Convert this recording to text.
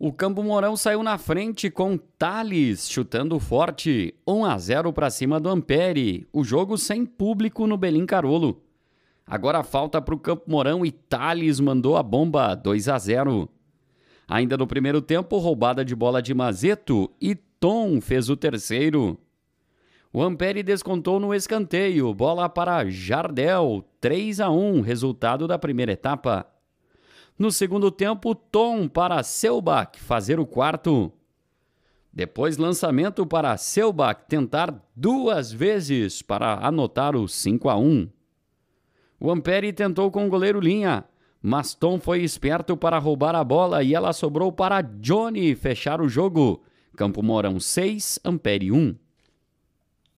O Campo Mourão saiu na frente com Thales chutando forte, 1 a 0 para cima do Ampere, o jogo sem público no Belim Carolo. Agora falta para o Campo Mourão e Thales mandou a bomba, 2 a 0. Ainda no primeiro tempo, roubada de bola de Mazeto e Tom fez o terceiro. O Ampere descontou no escanteio, bola para Jardel, 3 a 1, resultado da primeira etapa. No segundo tempo, Tom para Selbach fazer o quarto. Depois, lançamento para Selbach tentar duas vezes para anotar o 5 a 1. O Ampere tentou com o goleiro Linha, mas Tom foi esperto para roubar a bola e ela sobrou para Johnny fechar o jogo. Campo Mourão 6, Ampere 1.